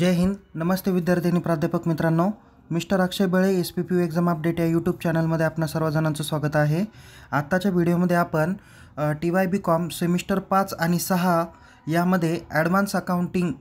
जय हिंद नमस्ते विद्यार्थी आणि प्राध्यापक मित्रांनो mister Akshay Bale S P P U exam update या यूट्यूब चॅनलमध्ये आपणा सर्वजणांचं स्वागत आहे आत्ताच्या व्हिडिओमध्ये आपण T Y B com semester पाच आणि सहा यामध्ये ॲडव्हान्स अकाउंटिंग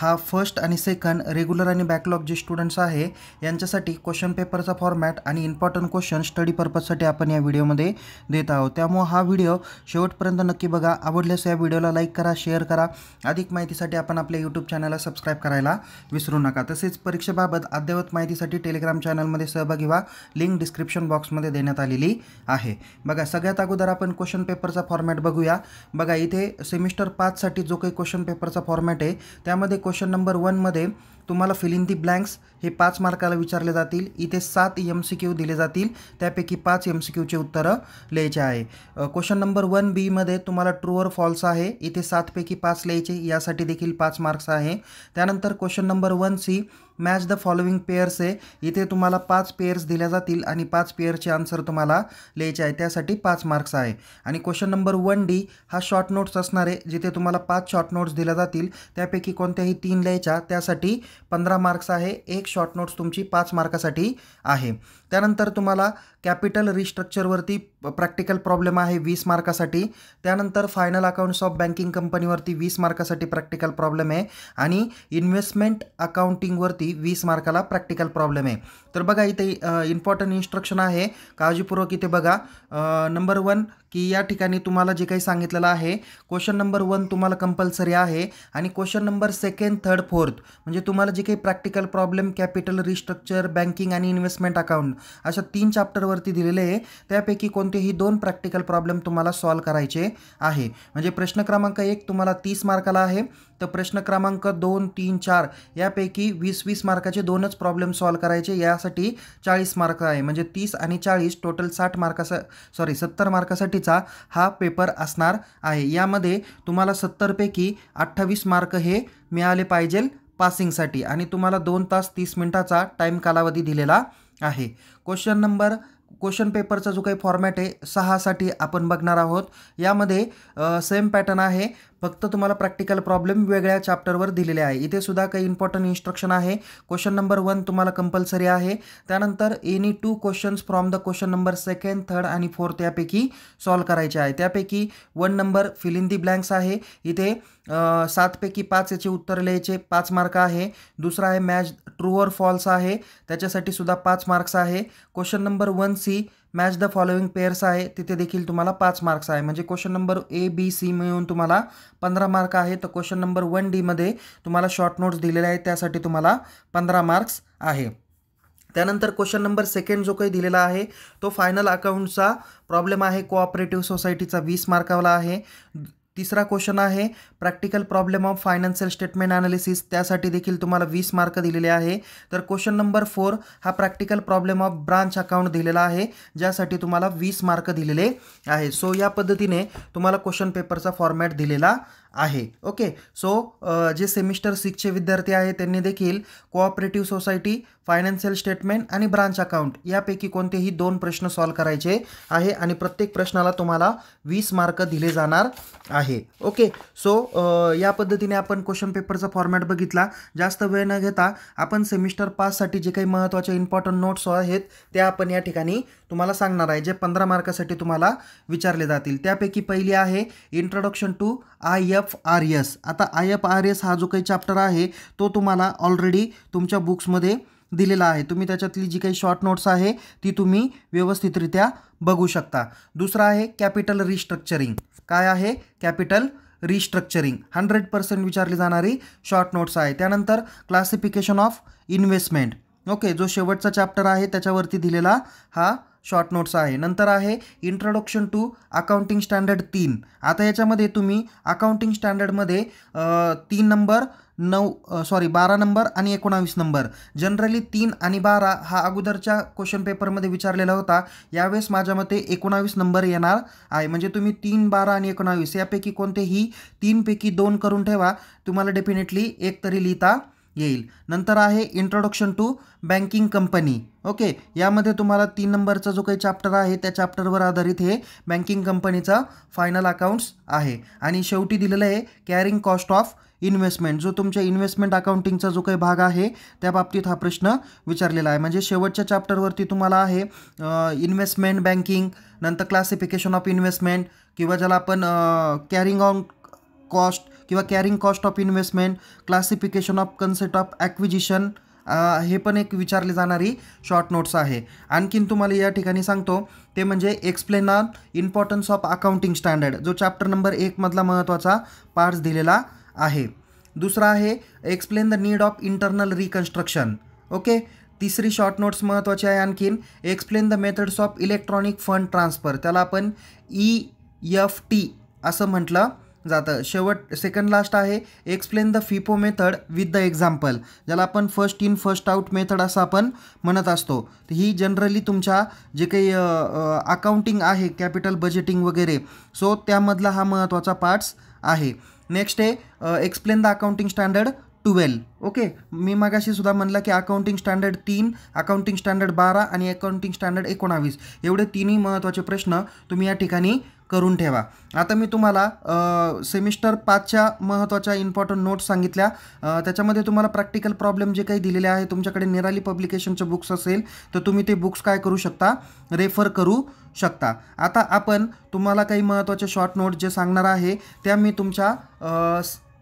हा फर्स्ट आणि सेकंड रेग्युलर आणि बॅकलॉग जे स्टुडंट्स आहे यांच्यासाठी क्वेश्चन पेपरचा फॉर्मॅट आणि इम्पॉर्टंट क्वेश्चन स्टडी पर्पजसाठी आपण या व्हिडिओमध्ये देत आहोत त्यामुळं हा व्हिडिओ शेवटपर्यंत नक्की बघा आवडल्यास या व्हिडिओला लाईक करा शेअर करा अधिक माहितीसाठी आपण आपल्या यूट्यूब चॅनलला सबस्क्राईब करायला विसरू नका तसेच परीक्षेबाबत अद्ययावत माहितीसाठी टेलिग्राम चॅनलमध्ये सहभागी व्हा लिंक डिस्क्रिप्शन बॉक्समध्ये देण्यात आलेली आहे बघा सगळ्यात अगोदर आपण क्वेश्चन पेपरचा फॉर्मॅट बघूया बघा इथे सेमिस्टर पाचसाठी जो काही क्वेश्चन पेपरचा फॉर्मॅट आहे त्यामध्ये क्वेश्चन नंबर वनमध्ये तुम्हाला फिल इन दी ब्लँक्स हे पाच मार्काला विचारले जातील इथे सात एम सी क्यू दिले जातील त्यापैकी पाच एम सी क्यूचे उत्तरं लिहायचे आहे क्वेश्चन नंबर वन बीमध्ये तुम्हाला ट्रू फॉल्स आहे इथे सातपैकी पाच लिहायचे यासाठी देखील पाच मार्क्स आहे त्यानंतर question number one C match the following pairs आहे इथे तुम्हाला पाच पेयर्स दिल्या जातील आणि पाच पेयरचे आन्सर तुम्हाला लिहायचे आहे त्यासाठी पाच मार्क्स आहे आणि क्वेश्चन नंबर वन डी हा शॉर्ट नोट्स असणार आहे जिथे तुम्हाला पाच शॉर्ट नोट्स दिल्या जातील त्यापैकी कोणत्याही तीन लिहायच्या त्यासाठी पंधरा मार्क्स आहे एक शॉर्ट नोट्स तुमची पाच मार्कासाठी आहे त्यानंतर तुम्हाला कॅपिटल रिस्ट्रक्चरवरती प्रॅक्टिकल प्रॉब्लेम आहे वीस मार्कासाठी त्यानंतर फायनल अकाउंट्स ऑफ बँकिंग कंपनीवरती वीस मार्कासाठी प्रॅक्टिकल प्रॉब्लेम आहे आणि इन्व्हेस्टमेंट अकाउंटिंगवरती वीस मार्काला प्रॅक्टिकल प्रॉब्लेम आहे तर बघा इथे इम्पॉर्टंट इन्स्ट्रक्शन आहे काळजीपूर्वक इथे बघा नंबर वन की या ठिकाणी तुम्हाला जे काही सांगितलेलं आहे क्वेश्चन नंबर वन तुम्हाला कंपल्सरी आहे आणि question number second third fourth म्हणजे तुम्हाला जे काही practical problem capital restructure banking आणि इन्व्हेस्टमेंट अकाउंट अशा तीन चॅप्टरवरती दिलेले आहे त्यापैकी कोणतेही दोन प्रॅक्टिकल प्रॉब्लेम तुम्हाला सॉल्व करायचे आहे म्हणजे प्रश्न क्रमांक एक तुम्हाला तीस मार्काला आहे तर प्रश्न क्रमांक दोन तीन चार यापैकी वीस वीस मार्काचे दोनच प्रॉब्लेम सॉल्व करायचे यासाठी चाळीस मार्क आहे म्हणजे तीस आणि चाळीस टोटल साठ मार्कासा सॉरी सत्तर मार्कासाठीचा हा पेपर असणार आहे यामध्ये तुम्हाला सत्तरपैकी अठ्ठावीस मार्क हे मिळाले पाहिजेल पासिंगसाठी आणि तुम्हाला दोन तास तीस मिनटाचा टाईम कालावधी दिलेला आहे क्वेश्चन नंबर क्वेश्चन पेपरचा जो काही फॉर्मॅट आहे सहासाठी आपण बघणार आहोत यामध्ये सेम पॅटर्न आहे फक्त तुम्हाला प्रॅक्टिकल प्रॉब्लेम वेगळ्या चॅप्टरवर दिलेले आहे इथे सुद्धा काही इम्पॉर्टंट इन्स्ट्रक्शन आहे क्वेश्चन नंबर वन तुम्हाला कंपल्सरी आहे त्यानंतर any two questions from the question number second third आणि फोर्थ यापैकी सॉल्व करायचे आहे त्यापैकी one number fill the blanks आहे इथे सातपैकी पाच याचे उत्तर लिहायचे पाच मार्क आहे दुसरा आहे मॅच ट्रू फॉल्स आहे त्याच्यासाठी सुद्धा पाच मार्क्स आहे question number one C match the following pairs आहे तिथे देखील तुम्हाला पाच मार्क्स आहे म्हणजे question number A B C मिळून तुम्हाला पंधरा मार्क आहे तर क्वेश्चन नंबर वन डीमध्ये तुम्हाला शॉर्ट नोट्स दिलेले आहेत त्यासाठी तुम्हाला पंधरा मार्क्स आहे त्यानंतर क्वेश्चन नंबर सेकंड जो काही दिलेला आहे तो फायनल अकाउंटचा प्रॉब्लेम आहे कोऑपरेटिव्ह सोसायटीचा वीस मार्कावाला आहे तिसरा क्वेश्चन आहे practical problem of financial statement analysis त्यासाठी देखील तुम्हाला वीस मार्क दिलेले आहे तर क्वेश्चन नंबर फोर हा practical problem of branch account दिलेला आहे ज्यासाठी तुम्हाला वीस मार्क दिलेले आहे सो या पद्धतीने तुम्हाला क्वेश्चन पेपरचा फॉर्मॅट दिलेला आहे ओके सो जे सेमिस्टर सिक्सचे विद्यार्थी आहे त्यांनी देखील कोऑपरेटिव्ह सोसायटी फायनान्शियल स्टेटमेंट आणि ब्रांच अकाउंट यापैकी कोणतेही दोन प्रश्न सॉल्व करायचे आहे आणि प्रत्येक प्रश्नाला तुम्हाला वीस मार्क दिले जाणार आहे ओके सो या पद्धतीने आपण क्वेश्चन पेपरचा फॉर्मॅट बघितला जास्त वेळ न घेता आपण सेमिस्टर पाससाठी जे काही महत्त्वाचे इम्पॉर्टंट नोट्स आहेत ते आपण या ठिकाणी तुम्हाला सांगणार आहे जे पंधरा मार्कासाठी तुम्हाला विचारले जातील त्यापैकी पहिली आहे introduction to I F F R S आता आय एफ आर एस हा जो काही चॅप्टर आहे तो तुम्हाला ऑलरेडी तुमच्या बुक्समध्ये दिलेला आहे तुम्ही त्याच्यातली जी काही शॉर्ट नोट्स आहे ती तुम्ही व्यवस्थितरित्या बघू शकता दुसरा आहे कॅपिटल रिस्ट्रक्चरिंग काय आहे कॅपिटल रिस्ट्रक्चरिंग हंड्रेड पर्सेंट विचारली जाणारी शॉर्ट नोट्स आहे त्यानंतर क्लासिफिकेशन ऑफ इन्व्हेस्टमेंट ओके जो शेवटचा चॅप्टर आहे त्याच्यावरती दिलेला हा शॉर्ट नोट्स आहे नंतर आहे इंट्रोडक्शन टू अकाउंटिंग स्टँडर्ड तीन आता याच्यामध्ये तुम्ही अकाउंटिंग स्टँडर्डमध्ये तीन नंबर नऊ सॉरी बारा नंबर आणि एकोणावीस नंबर जनरली तीन आणि बारा हा अगोदरच्या क्वेश्चन पेपरमध्ये विचारलेला होता यावेळेस माझ्या मते एकोणावीस नंबर येणार आहे म्हणजे तुम्ही तीन बारा आणि एकोणावीस यापैकी कोणतेही तीनपैकी दोन करून ठेवा तुम्हाला डेफिनेटली एक तरी लिहिता येईल नंतर आहे introduction to banking company okay यामध्ये तुम्हाला तीन नंबरचा जो काही चॅप्टर आहे त्या चॅप्टरवर आधारित हे बँकिंग कंपनीचा फायनल अकाउंट्स आहे आणि शेवटी दिलेलं आहे कॅरिंग कॉस्ट ऑफ इन्व्हेस्टमेंट जो तुमच्या इन्व्हेस्टमेंट अकाउंटिंगचा जो काही भाग आहे त्या बाबतीत हा प्रश्न विचारलेला आहे म्हणजे शेवटच्या चॅप्टरवरती तुम्हाला आहे इन्व्हेस्टमेंट बँकिंग नंतर क्लासिफिकेशन ऑफ इन्व्हेस्टमेंट किंवा ज्याला आपण कॅरिंग ऑन कॉस्ट किंवा carrying cost of investment classification of concept of acquisition हे पण एक विचारली जाणारी शॉर्ट नोट्स आहे आणखीन तुम्हाला या ठिकाणी सांगतो ते म्हणजे explain on importance of accounting standard जो चॅप्टर नंबर एकमधला महत्त्वाचा पार्ट्स दिलेला आहे दुसरा आहे explain the need of internal reconstruction okay तिसरी शॉर्ट नोट्स महत्त्वाची आहे आणखीन explain the methods of electronic fund transfer त्याला आपण ई एफ टी असं म्हटलं जातं शेवट सेकंड लास्ट आहे explain the FIFO method with the example ज्याला आपण first in first out method असं आपण म्हणत असतो तर ही जनरली तुमच्या जे काही अकाउंटिंग आहे कॅपिटल बजेटिंग वगैरे सो त्यामधला हा महत्त्वाचा पार्ट्स आहे नेक्स्ट आहे explain the accounting standard twelve okay मी मागाशी सुद्धा म्हणलं की अकाउंटिंग स्टँडर्ड तीन अकाउंटिंग स्टँडर्ड बारा आणि अकाउंटिंग स्टँडर्ड एकोणावीस एवढे तिन्ही महत्त्वाचे प्रश्न तुम्ही या ठिकाणी करून ठेवा आता मी तुम्हाला सेमिस्टर पाचच्या महत्त्वाच्या इम्पॉर्टंट नोट्स सांगितल्या त्याच्यामध्ये तुम्हाला प्रॅक्टिकल प्रॉब्लेम जे काही दिलेले आहे तुमच्याकडे निराली पब्लिकेशनचे बुक्स असेल तर तुम्ही ते बुक्स काय करू शकता रेफर करू शकता आता आपण तुम्हाला काही महत्त्वाचे शॉर्ट नोट्स जे सांगणार आहे त्या मी तुमच्या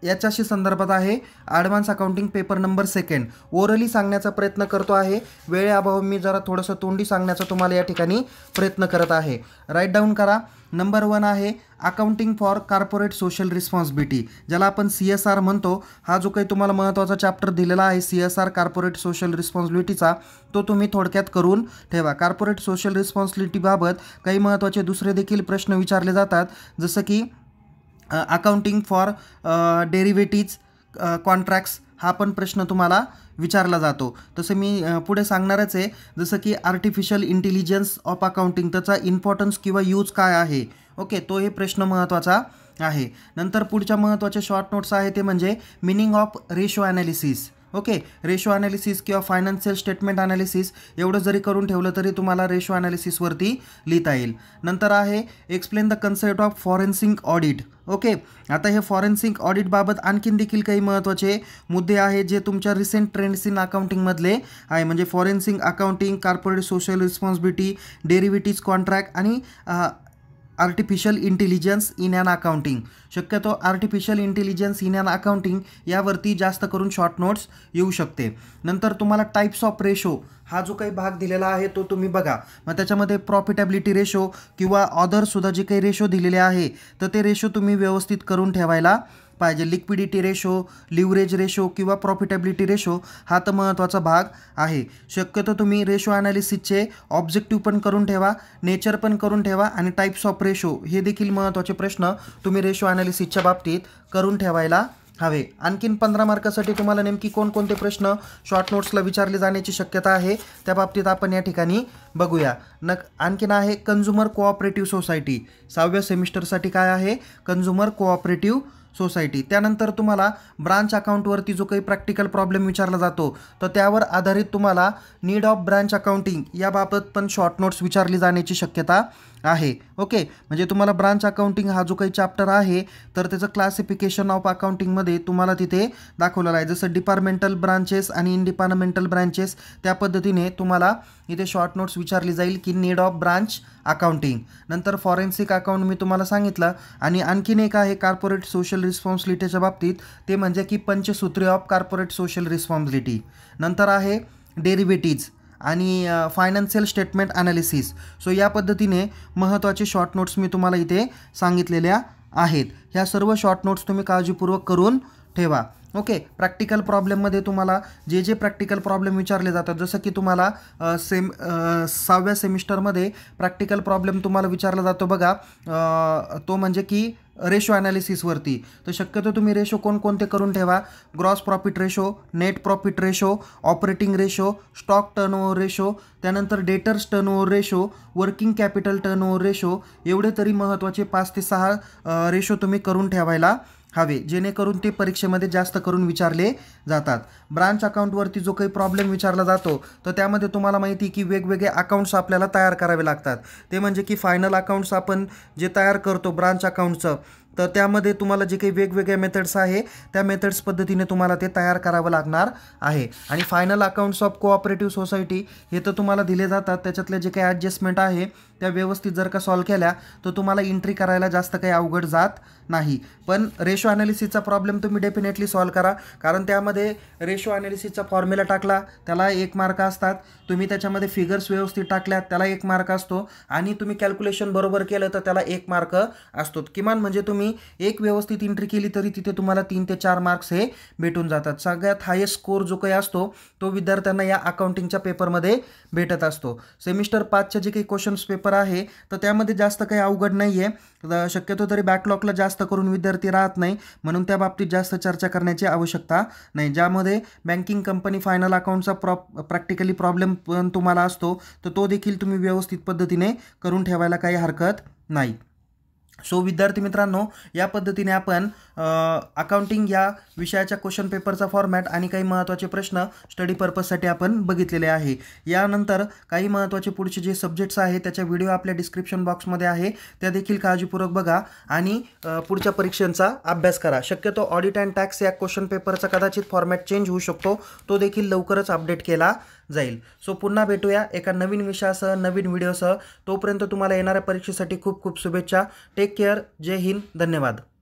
याच्याशी संदर्भात आहे advance accounting paper number second orally सांगण्याचा प्रयत्न करतो आहे वेळेअभाव मी जरा थोडंसं तोंडी सांगण्याचा तुम्हाला या ठिकाणी प्रयत्न करत आहे राईट डाऊन करा नंबर वन आहे accounting for corporate social responsibility ज्याला आपण सी एस आर म्हणतो हा जो काही तुम्हाला महत्त्वाचा चॅप्टर दिलेला आहे C S R corporate social रिस्पॉन्सिबिलिटीचा तो तुम्ही थोडक्यात करून ठेवा कार्पोरेट सोशल रिस्पॉन्सिबिलिटीबाबत काही महत्त्वाचे दुसरे देखील प्रश्न विचारले जातात जसं की अकाउंटिंग फॉर डेरिव्हेटिव्ज कॉन्ट्रॅक्ट्स हा पण प्रश्न तुम्हाला विचारला जातो तसं मी पुढे सांगणारच आहे जसं की आर्टिफिशियल इंटेलिजन्स ऑफ अकाउंटिंग त्याचा इम्पॉर्टन्स किंवा यूज काय आहे ओके तो हे प्रश्न महत्त्वाचा आहे नंतर पुढच्या महत्त्वाचे शॉर्ट नोट्स आहे ते म्हणजे meaning of ratio analysis okay ratio analysis किंवा फायनान्शियल स्टेटमेंट ॲनालिसिस एवढं जरी करून ठेवलं तरी तुम्हाला रेशो ॲनालिसिसवरती लिहिता येईल नंतर आहे explain the concept of forensic audit okay आता हे फॉरेन्सिक ऑडिटबाबत आणखीन देखील काही महत्त्वाचे मुद्दे आहेत जे तुमच्या रिसेंट ट्रेंड्स इन अकाउंटिंगमधले आहे म्हणजे forensic accounting corporate social responsibility derivative contract आणि artificial intelligence in and accounting शक्यतो artificial intelligence in and accounting यावरती जास्त करून शॉर्ट नोट्स येऊ शकते नंतर तुम्हाला टाईप्स ऑफ रेशो हा जो काही भाग दिलेला आहे तो तुम्ही बघा मग त्याच्यामध्ये प्रॉफिटेबिलिटी रेशो किंवा ऑदरसुद्धा जे काही रेशो दिलेले आहे तर ते रेशो तुम्ही व्यवस्थित करून ठेवायला पाहिजे लिक्विडिटी रेशो लिव्हरेज रेशो किंवा प्रॉफिटेबिलिटी रेशो हा तर महत्त्वाचा भाग आहे शक्यतो तुम्ही रेशो ॲनालिसिसचे ऑब्जेक्टिव्ह पण करून ठेवा नेचर पण करून ठेवा आणि टाईप्स ऑफ रेशो हे देखील महत्त्वाचे प्रश्न तुम्ही रेशो ॲनालिसिसच्या बाबतीत करून ठेवायला हवे आणखीन पंधरा मार्कासाठी तुम्हाला नेमकी कोणकोणते प्रश्न शॉर्ट नोट्सला विचारले जाण्याची शक्यता आहे त्या बाबतीत आपण या ठिकाणी बघूया न आणखीन आहे कन्झ्युमर कोऑपरेटिव्ह सोसायटी सहाव्या सेमिस्टरसाठी काय आहे कन्झ्युमर कोऑपरेटिव्ह सोसायटी त्यानंतर तुम्हाला ब्रांच अकाउंटवरती जो काही प्रॅक्टिकल प्रॉब्लेम विचारला जातो तर त्यावर आधारित तुम्हाला नीड ऑफ ब्रांच अकाउंटिंग याबाबत पण शॉर्ट नोट्स विचारली जाण्याची शक्यता आहे ओके म्हणजे तुम्हाला ब्रांच अकाउंटिंग हा जो काही चॅप्टर आहे तर त्याचं क्लासिफिकेशन ऑफ अकाउंटिंगमध्ये तुम्हाला तिथे दाखवलेला आहे जसं डिपार्टमेंटल ब्रांचेस आणि इन ब्रांचेस त्या पद्धतीने तुम्हाला इथे शॉर्ट नोट्स विचारली जाईल की नीड ऑफ ब्रांच अकाउंटिंग नंतर फॉरेन्सिक अकाउंट मी तुम्हाला सांगितलं आणि आणखीन एक आहे कार्पोरेट सोशल रिस्पॉन्सिबिलिटीच्या बाबतीत ते म्हणजे की पंचसूत्री ऑफ कार्पोरेट सोशल रिस्पॉन्सिबिलिटी नंतर आहे डेरिव्हेटिव्ज आणि फायनान्शियल स्टेटमेंट ॲनालिसिस सो या पद्धतीने महत्त्वाचे शॉर्ट नोट्स मी तुम्हाला इथे सांगितलेल्या आहेत ह्या सर्व शॉर्ट नोट्स तुम्ही काळजीपूर्वक करून ठेवा ओके प्रॅक्टिकल प्रॉब्लेममध्ये तुम्हाला जे जे प्रॅक्टिकल प्रॉब्लेम विचारले जातात जसं की तुम्हाला सेम सहाव्या सेमिस्टरमध्ये प्रॅक्टिकल प्रॉब्लेम तुम्हाला विचारला जातो बघा तो म्हणजे की रेशो ॲनालिसिसवरती तर शक्यतो तुम्ही रेशो कोणकोणते करून ठेवा gross profit ratio net profit ratio operating ratio stock turnover ratio त्यानंतर debtors turnover ratio working capital turnover ratio एवढे तरी महत्त्वाचे पाच ते सहा रेशो तुम्ही करून ठेवायला हवे जेणेकरून ते परीक्षेमध्ये जास्त करून विचारले जातात ब्रांच अकाउंटवरती जो काही प्रॉब्लेम विचारला जातो तर त्यामध्ये तुम्हाला माहिती की वेगवेगळे अकाउंट्स आपल्याला तयार करावे लागतात ते म्हणजे की फायनल अकाउंट्स आपण जे तयार करतो ब्रांच अकाउंटचं तर त्यामध्ये तुम्हाला जे काही वेगवेगळ्या मेथड्स आहे त्या मेथड्स पद्धतीने तुम्हाला ते तयार करावं लागणार आहे आणि final accounts of cooperative society हे तर तुम्हाला दिले जातात त्याच्यातले जे काही ॲडजस्टमेंट आहे त्या व्यवस्थित जर का सॉल्व केल्या तर तुम्हाला एंट्री करायला जास्त काही अवघड जात नाही पण रेशो ॲनालिसिसचा प्रॉब्लेम तुम्ही डेफिनेटली सॉल्व करा कारण त्यामध्ये रेशो ॲनालिसिसचा फॉर्म्युला टाकला त्याला एक मार्क असतात तुम्ही त्याच्यामध्ये फिगर्स व्यवस्थित टाकल्यात त्याला एक मार्क असतो आणि तुम्ही कॅल्क्युलेशन बरोबर केलं तर त्याला एक मार्क असतो किमान म्हणजे तुम्ही तुम्ही एक व्यवस्थित एंट्री केली तरी तिथे तुम्हाला तीन ते चार मार्क्स हे भेटून जातात सगळ्यात हायेस्ट स्कोर जो काही असतो तो विद्यार्थ्यांना या अकाउंटिंगच्या पेपरमध्ये भेटत असतो सेमिस्टर पाचच्या जे काही क्वेश्चन्स पेपर आहे तर त्यामध्ये जास्त काही अवघड नाही आहे शक्यतो तरी बॅकलॉगला जास्त करून विद्यार्थी राहत नाही म्हणून त्या बाबतीत जास्त चर्चा करण्याची आवश्यकता नाही ज्यामध्ये बँकिंग कंपनी फायनल अकाउंटचा प्रॉप प्रॅक्टिकली प्रॉब्लेम पण तुम्हाला असतो तर तो देखील तुम्ही व्यवस्थित पद्धतीने करून ठेवायला काही हरकत नाही सो विद्यार्थी मित्रांनो या पद्धतीने आपण अकाउंटिंग या विषयाच्या क्वेश्चन पेपरचा फॉर्मॅट आणि काही महत्त्वाचे प्रश्न स्टडी पर्पजसाठी आपण बघितलेले आहे यानंतर काही महत्त्वाचे पुढचे जे सब्जेक्ट्स आहेत त्याच्या व्हिडिओ आपल्या डिस्क्रिप्शन बॉक्समध्ये आहे त्या देखील काळजीपूर्वक बघा आणि पुढच्या परीक्षांचा अभ्यास करा शक्यतो ऑडिट अँड टॅक्स या क्वेश्चन पेपरचा कदाचित फॉर्मॅट चेंज होऊ शकतो तो देखील लवकरच अपडेट केला जाईल सो पुन्हा भेटूया एका नवीन विषयासह नवीन व्हिडिओसह तोपर्यंत तुम्हाला येणाऱ्या परीक्षेसाठी खूप खूप शुभेच्छा टेक केअर जय हिंद धन्यवाद